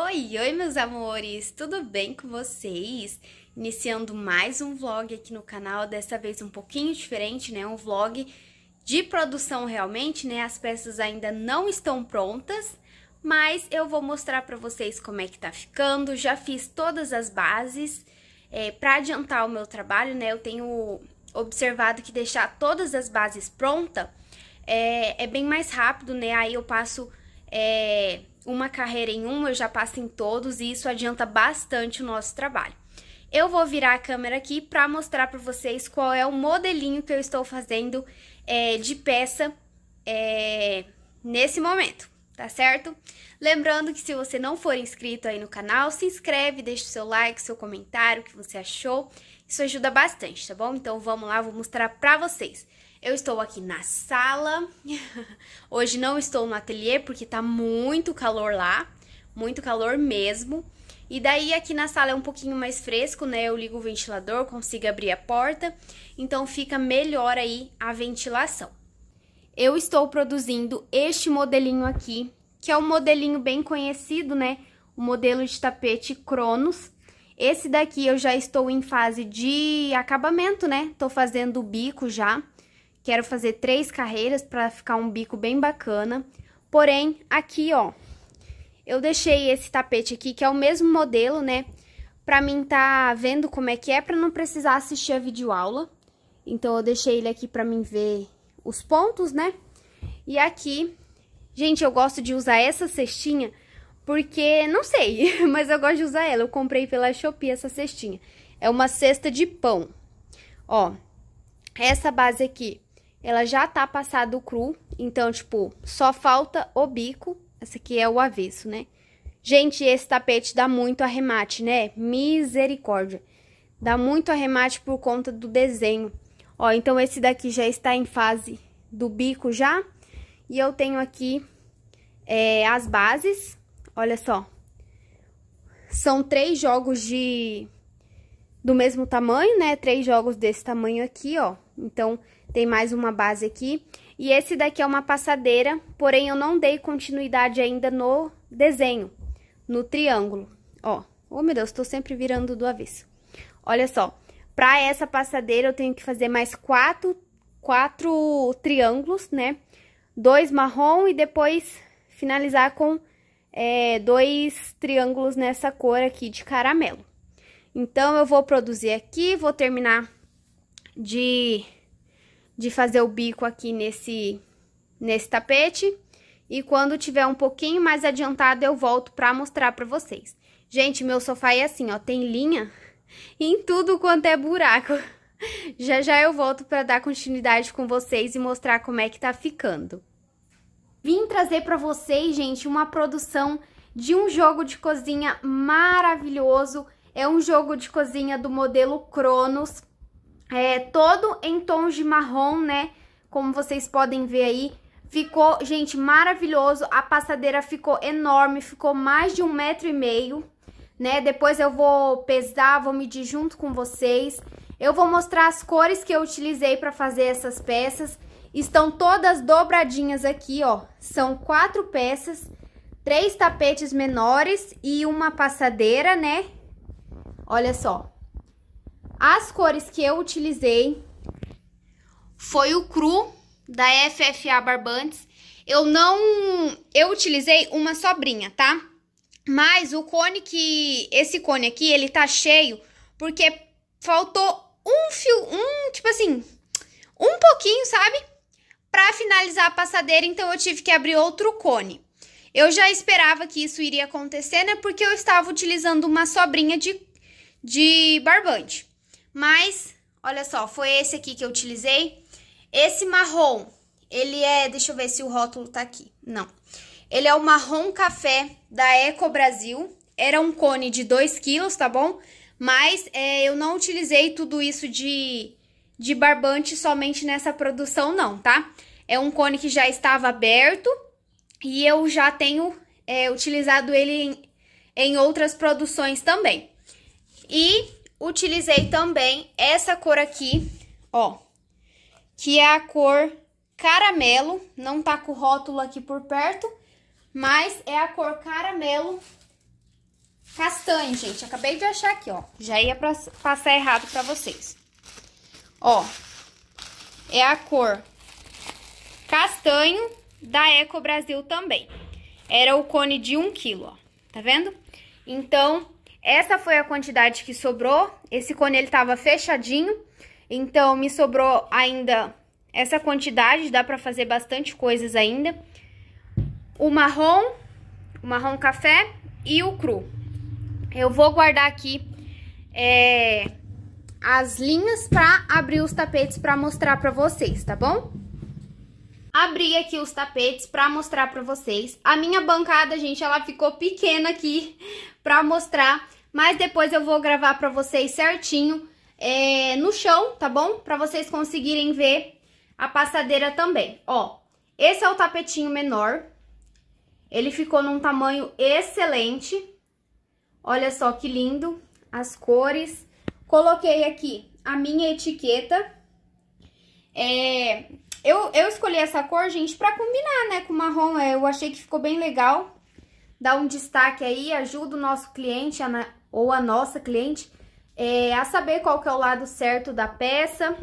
Oi, oi meus amores, tudo bem com vocês? Iniciando mais um vlog aqui no canal, dessa vez um pouquinho diferente, né? Um vlog de produção realmente, né? As peças ainda não estão prontas, mas eu vou mostrar pra vocês como é que tá ficando. Já fiz todas as bases é, pra adiantar o meu trabalho, né? Eu tenho observado que deixar todas as bases prontas é, é bem mais rápido, né? Aí eu passo é, uma carreira em um, eu já passo em todos e isso adianta bastante o nosso trabalho. Eu vou virar a câmera aqui para mostrar para vocês qual é o modelinho que eu estou fazendo é, de peça é, nesse momento, tá certo? Lembrando que se você não for inscrito aí no canal, se inscreve, deixa o seu like, seu comentário, o que você achou. Isso ajuda bastante, tá bom? Então vamos lá, vou mostrar pra vocês. Eu estou aqui na sala. Hoje não estou no ateliê porque tá muito calor lá, muito calor mesmo. E daí aqui na sala é um pouquinho mais fresco, né? Eu ligo o ventilador, consigo abrir a porta, então fica melhor aí a ventilação. Eu estou produzindo este modelinho aqui, que é um modelinho bem conhecido, né? O modelo de tapete Cronos. Esse daqui eu já estou em fase de acabamento, né? Tô fazendo o bico já. Quero fazer três carreiras para ficar um bico bem bacana. Porém, aqui, ó, eu deixei esse tapete aqui, que é o mesmo modelo, né? Pra mim tá vendo como é que é, pra não precisar assistir a videoaula. Então, eu deixei ele aqui pra mim ver os pontos, né? E aqui, gente, eu gosto de usar essa cestinha porque, não sei, mas eu gosto de usar ela. Eu comprei pela Shopee essa cestinha. É uma cesta de pão. Ó, essa base aqui, ela já tá passado cru. Então, tipo, só falta o bico. Essa aqui é o avesso, né? Gente, esse tapete dá muito arremate, né? Misericórdia. Dá muito arremate por conta do desenho. Ó, então esse daqui já está em fase do bico já. E eu tenho aqui é, as bases Olha só. São três jogos de... Do mesmo tamanho, né? Três jogos desse tamanho aqui, ó. Então, tem mais uma base aqui. E esse daqui é uma passadeira, porém eu não dei continuidade ainda no desenho, no triângulo. Ó, oh meu Deus, tô sempre virando do avesso. Olha só, pra essa passadeira eu tenho que fazer mais quatro, quatro triângulos, né? Dois marrom e depois finalizar com é, dois triângulos nessa cor aqui de caramelo. Então, eu vou produzir aqui, vou terminar de, de fazer o bico aqui nesse, nesse tapete. E quando tiver um pouquinho mais adiantado, eu volto pra mostrar pra vocês. Gente, meu sofá é assim, ó, tem linha em tudo quanto é buraco. Já já eu volto pra dar continuidade com vocês e mostrar como é que tá ficando. Vim trazer para vocês, gente, uma produção de um jogo de cozinha maravilhoso. É um jogo de cozinha do modelo Cronos, é todo em tons de marrom, né? Como vocês podem ver aí. Ficou, gente, maravilhoso. A passadeira ficou enorme, ficou mais de um metro e meio, né? Depois eu vou pesar, vou medir junto com vocês. Eu vou mostrar as cores que eu utilizei para fazer essas peças. Estão todas dobradinhas aqui, ó. São quatro peças, três tapetes menores e uma passadeira, né? Olha só. As cores que eu utilizei foi o cru da FFA Barbantes. Eu não... Eu utilizei uma sobrinha, tá? Mas o cone que... Esse cone aqui, ele tá cheio porque faltou um fio... Um, tipo assim... Um pouquinho, sabe? Para finalizar a passadeira, então eu tive que abrir outro cone. Eu já esperava que isso iria acontecer, né? Porque eu estava utilizando uma sobrinha de, de barbante. Mas, olha só, foi esse aqui que eu utilizei. Esse marrom, ele é... Deixa eu ver se o rótulo tá aqui. Não. Ele é o marrom café da Eco Brasil. Era um cone de 2 quilos, tá bom? Mas é, eu não utilizei tudo isso de de barbante somente nessa produção não, tá? É um cone que já estava aberto e eu já tenho é, utilizado ele em, em outras produções também. E utilizei também essa cor aqui, ó, que é a cor caramelo, não tá com o rótulo aqui por perto, mas é a cor caramelo castanho, gente. Acabei de achar aqui, ó, já ia pra, passar errado pra vocês. Ó, é a cor castanho da Eco Brasil também. Era o cone de 1 kg, ó. Tá vendo? Então, essa foi a quantidade que sobrou. Esse cone, ele tava fechadinho. Então, me sobrou ainda essa quantidade. Dá pra fazer bastante coisas ainda. O marrom, o marrom café e o cru. Eu vou guardar aqui é, as linhas para abrir os tapetes para mostrar para vocês, tá bom? Abri aqui os tapetes para mostrar para vocês. A minha bancada, gente, ela ficou pequena aqui para mostrar, mas depois eu vou gravar para vocês certinho é, no chão, tá bom? Para vocês conseguirem ver a passadeira também. Ó, esse é o tapetinho menor. Ele ficou num tamanho excelente. Olha só que lindo as cores. Coloquei aqui a minha etiqueta. É, eu, eu escolhi essa cor, gente, pra combinar, né, com marrom. É, eu achei que ficou bem legal. Dá um destaque aí, ajuda o nosso cliente a, ou a nossa cliente é, a saber qual que é o lado certo da peça.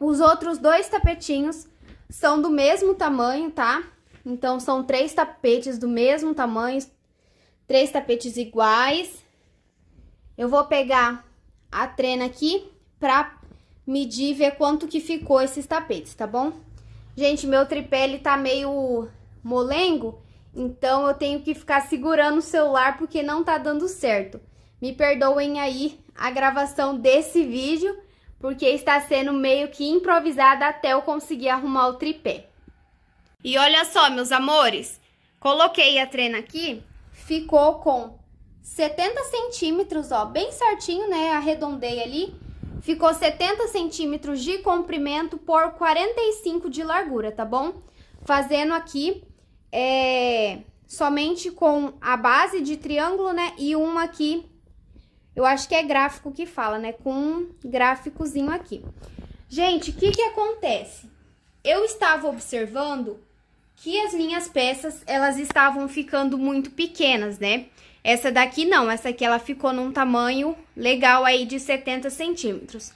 Os outros dois tapetinhos são do mesmo tamanho, tá? Então, são três tapetes do mesmo tamanho, três tapetes iguais. Eu vou pegar a trena aqui pra medir e ver quanto que ficou esses tapetes, tá bom? Gente, meu tripé, ele tá meio molengo, então eu tenho que ficar segurando o celular porque não tá dando certo. Me perdoem aí a gravação desse vídeo, porque está sendo meio que improvisada até eu conseguir arrumar o tripé. E olha só, meus amores, coloquei a trena aqui, ficou com 70 centímetros, ó, bem certinho, né? Arredondei ali. Ficou 70 centímetros de comprimento por 45 de largura, tá bom? Fazendo aqui é, somente com a base de triângulo, né? E uma aqui, eu acho que é gráfico que fala, né? Com um gráficozinho aqui. Gente, o que que acontece? Eu estava observando que as minhas peças, elas estavam ficando muito pequenas, né? Essa daqui não, essa aqui ela ficou num tamanho legal aí de 70 centímetros.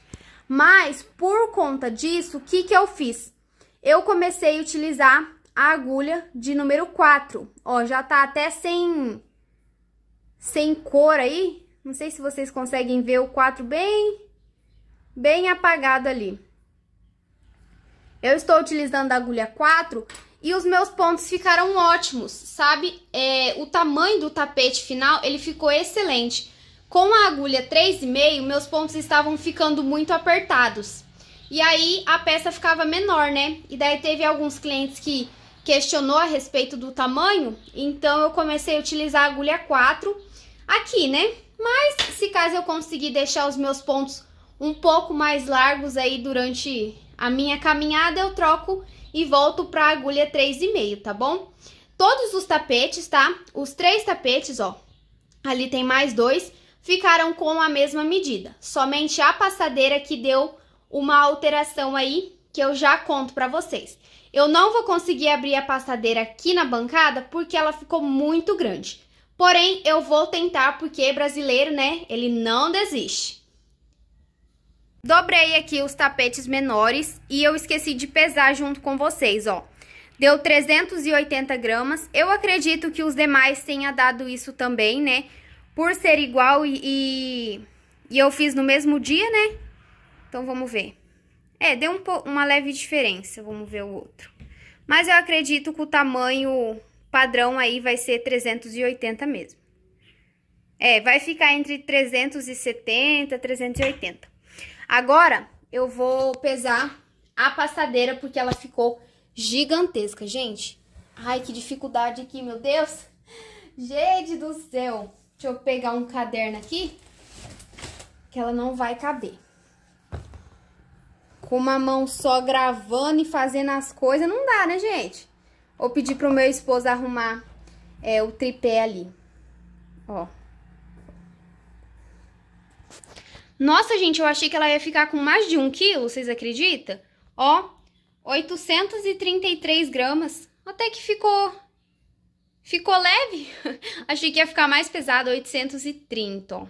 Mas, por conta disso, o que que eu fiz? Eu comecei a utilizar a agulha de número 4. Ó, já tá até sem, sem cor aí. Não sei se vocês conseguem ver o 4 bem, bem apagado ali. Eu estou utilizando a agulha 4 e os meus pontos ficaram ótimos, sabe? É, o tamanho do tapete final, ele ficou excelente. Com a agulha 3,5, meus pontos estavam ficando muito apertados. E aí, a peça ficava menor, né? E daí teve alguns clientes que questionou a respeito do tamanho, então eu comecei a utilizar a agulha 4 aqui, né? Mas, se caso eu conseguir deixar os meus pontos um pouco mais largos aí durante a minha caminhada, eu troco e volto pra agulha 3,5, tá bom? Todos os tapetes, tá? Os três tapetes, ó, ali tem mais dois, ficaram com a mesma medida. Somente a passadeira que deu uma alteração aí, que eu já conto pra vocês. Eu não vou conseguir abrir a passadeira aqui na bancada, porque ela ficou muito grande. Porém, eu vou tentar, porque brasileiro, né, ele não desiste. Dobrei aqui os tapetes menores e eu esqueci de pesar junto com vocês, ó. Deu 380 gramas. Eu acredito que os demais tenha dado isso também, né? Por ser igual e, e, e eu fiz no mesmo dia, né? Então, vamos ver. É, deu um, uma leve diferença. Vamos ver o outro. Mas eu acredito que o tamanho padrão aí vai ser 380 mesmo. É, vai ficar entre 370 e 380. Agora, eu vou pesar a passadeira, porque ela ficou gigantesca, gente. Ai, que dificuldade aqui, meu Deus. Gente do céu. Deixa eu pegar um caderno aqui, que ela não vai caber. Com uma mão só gravando e fazendo as coisas, não dá, né, gente? Ou pedir pro meu esposo arrumar é, o tripé ali. Ó. Nossa, gente, eu achei que ela ia ficar com mais de um quilo, vocês acreditam? Ó, 833 gramas. Até que ficou... Ficou leve. achei que ia ficar mais pesado, 830, ó.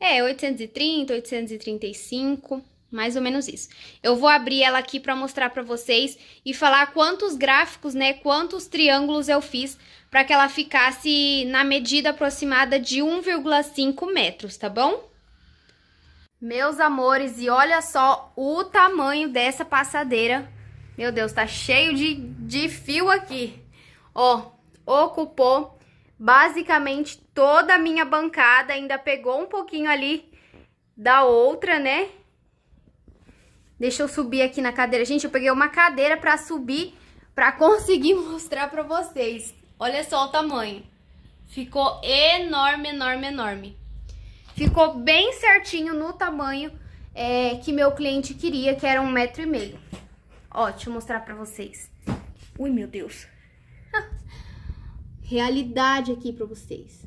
É, 830, 835, mais ou menos isso. Eu vou abrir ela aqui para mostrar para vocês e falar quantos gráficos, né, quantos triângulos eu fiz para que ela ficasse na medida aproximada de 1,5 metros, tá bom? Meus amores, e olha só o tamanho dessa passadeira. Meu Deus, tá cheio de, de fio aqui. Ó, ocupou basicamente toda a minha bancada, ainda pegou um pouquinho ali da outra, né? Deixa eu subir aqui na cadeira. Gente, eu peguei uma cadeira pra subir, pra conseguir mostrar pra vocês. Olha só o tamanho. Ficou enorme, enorme, enorme. Ficou bem certinho no tamanho é, que meu cliente queria, que era um metro e meio. Ó, deixa eu mostrar pra vocês. Ui, meu Deus. Realidade aqui pra vocês.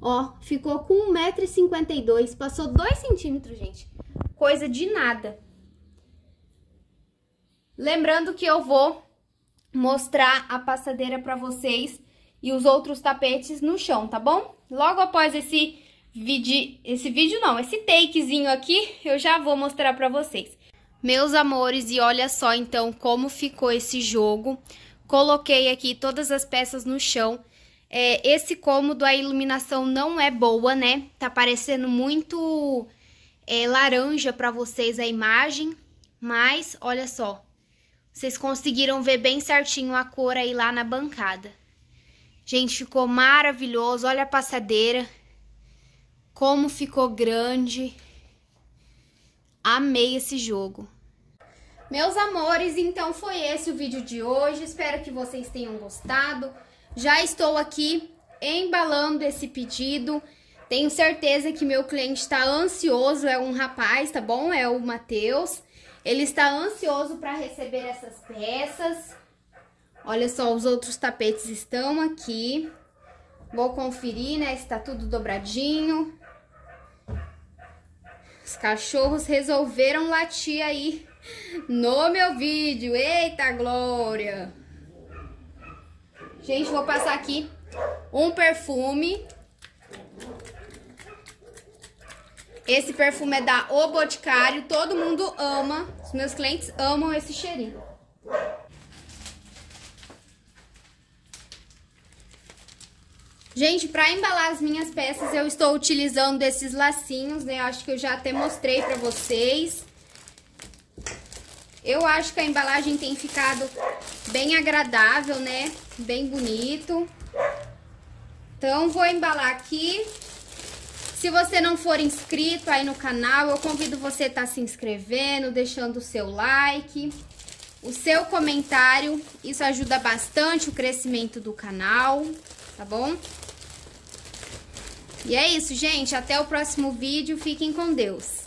Ó, ficou com 1,52m, passou 2 centímetros, gente. Coisa de nada. Lembrando que eu vou mostrar a passadeira pra vocês e os outros tapetes no chão, tá bom? Logo após esse vídeo, esse vídeo não, esse takezinho aqui, eu já vou mostrar pra vocês. Meus amores, e olha só então como ficou esse jogo. Coloquei aqui todas as peças no chão. É, esse cômodo, a iluminação não é boa, né? Tá parecendo muito é, laranja pra vocês a imagem, mas olha só. Vocês conseguiram ver bem certinho a cor aí lá na bancada. Gente, ficou maravilhoso. Olha a passadeira como ficou grande. Amei esse jogo. Meus amores, então foi esse o vídeo de hoje. Espero que vocês tenham gostado. Já estou aqui embalando esse pedido. Tenho certeza que meu cliente está ansioso, é um rapaz, tá bom? É o Matheus. Ele está ansioso para receber essas peças. Olha só, os outros tapetes estão aqui. Vou conferir, né, Está tudo dobradinho. Os cachorros resolveram latir aí no meu vídeo. Eita glória! Gente, vou passar aqui um perfume. Esse perfume é da O Boticário, todo mundo ama. Os meus clientes amam esse cheirinho. Gente, para embalar as minhas peças, eu estou utilizando esses lacinhos, né? Acho que eu já até mostrei para vocês. Eu acho que a embalagem tem ficado bem agradável, né? Bem bonito. Então, vou embalar aqui. Se você não for inscrito aí no canal, eu convido você a estar tá se inscrevendo, deixando o seu like, o seu comentário. Isso ajuda bastante o crescimento do canal, tá bom? E é isso, gente. Até o próximo vídeo. Fiquem com Deus.